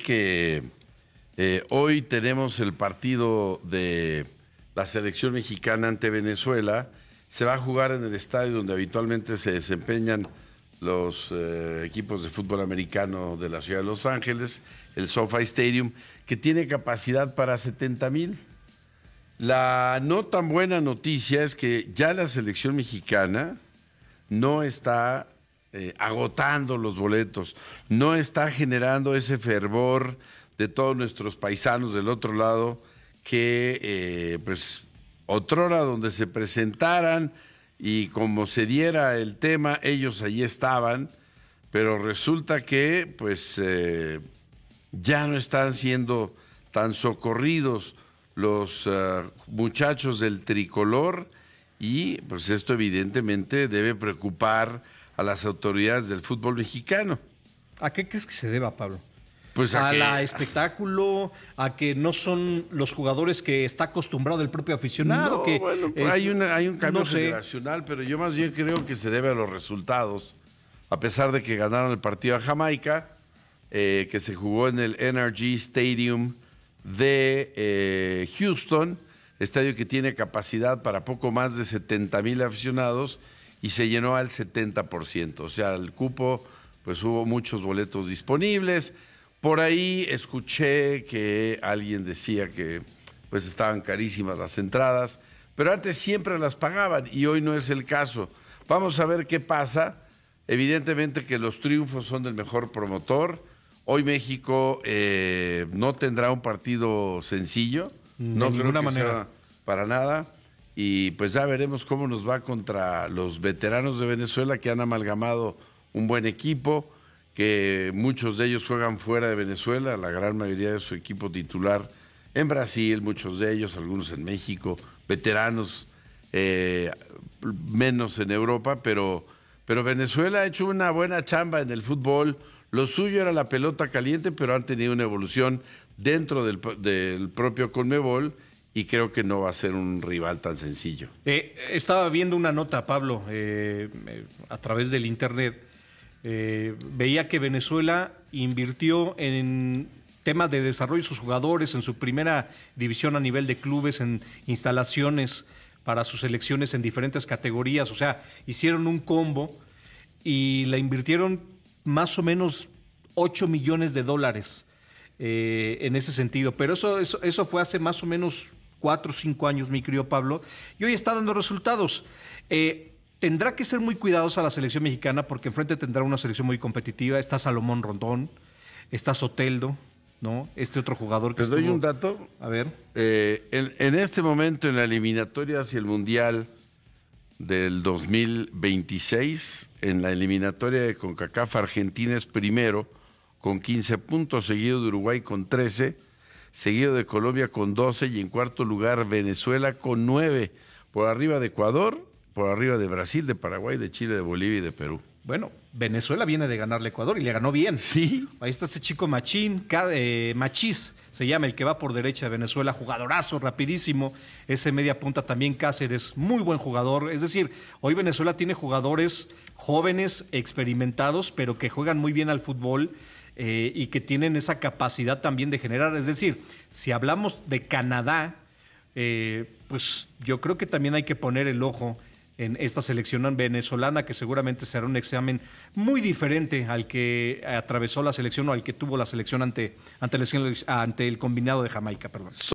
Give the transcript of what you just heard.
que eh, hoy tenemos el partido de la selección mexicana ante Venezuela. Se va a jugar en el estadio donde habitualmente se desempeñan los eh, equipos de fútbol americano de la ciudad de Los Ángeles, el SoFi Stadium, que tiene capacidad para 70 mil. La no tan buena noticia es que ya la selección mexicana no está eh, agotando los boletos, no está generando ese fervor de todos nuestros paisanos del otro lado que eh, pues otrora donde se presentaran y como se diera el tema, ellos allí estaban, pero resulta que pues eh, ya no están siendo tan socorridos los muchachos del tricolor y pues esto evidentemente debe preocupar a las autoridades del fútbol mexicano. ¿A qué crees que se deba, Pablo? Pues a, la espectáculo, a que no son los jugadores que está acostumbrado el propio aficionado. que, hay, una, hay un cambio generacional, pero yo más bien creo que se debe a los resultados. A pesar de que ganaron el partido a Jamaica, eh, que se jugó en el NRG Stadium de eh, Houston, estadio que tiene capacidad para poco más de 70 mil aficionados y se llenó al 70%. O sea, el cupo, pues hubo muchos boletos disponibles. Por ahí escuché que alguien decía que pues estaban carísimas las entradas, pero antes siempre las pagaban y hoy no es el caso. Vamos a ver qué pasa. Evidentemente que los triunfos son del mejor promotor. Hoy México eh, no tendrá un partido sencillo. Mm, no ninguna creo manera. para nada y pues ya veremos cómo nos va contra los veteranos de Venezuela que han amalgamado un buen equipo, que muchos de ellos juegan fuera de Venezuela, la gran mayoría de su equipo titular en Brasil, muchos de ellos, algunos en México, veteranos eh, menos en Europa, pero, pero Venezuela ha hecho una buena chamba en el fútbol. Lo suyo era la pelota caliente, pero han tenido una evolución dentro del, del propio Conmebol y creo que no va a ser un rival tan sencillo. Eh, estaba viendo una nota, Pablo, eh, eh, a través del Internet. veía que Venezuela invirtió en temas de desarrollo de sus jugadores, en su primera división a nivel de clubes, en instalaciones para sus selecciones en diferentes categorías. O sea, hicieron un combo y la invirtieron más o menos 8 millones de dólares en ese sentido. Pero eso, eso fue hace más o menos cuatro o cinco años, mi querido Pablo, y hoy está dando resultados. Eh, tendrá que ser muy cuidadosa a la selección mexicana porque enfrente tendrá una selección muy competitiva. Está Salomón Rondón, está Soteldo, ¿no? Este otro jugador que. Te Les doy un dato. A ver. Eh, en, este momento, en la eliminatoria hacia el Mundial del 2026, en la eliminatoria de CONCACAF, Argentina es primero con 15 puntos, seguido de Uruguay con 13 seguido de Colombia con 12 y en cuarto lugar Venezuela con 9, por arriba de Ecuador, por arriba de Brasil, de Paraguay, de Chile, de Bolivia y de Perú. Bueno, Venezuela viene de ganarle a Ecuador y le ganó bien. Sí. Ahí está este chico Machín, eh, Machís, se llama el que va por derecha de Venezuela, jugadorazo, rapidísimo. Ese media punta también Cáceres, muy buen jugador. Es decir, hoy Venezuela tiene jugadores jóvenes, experimentados, pero que juegan muy bien al fútbol eh, y que tienen esa capacidad también de generar. Es decir, si hablamos de Canadá, eh, pues yo creo que también hay que poner el ojo en esta selección venezolana, que seguramente será un examen muy diferente al que atravesó la selección o al que tuvo la selección ante, ante, el, ante el combinado de Jamaica. Perdón.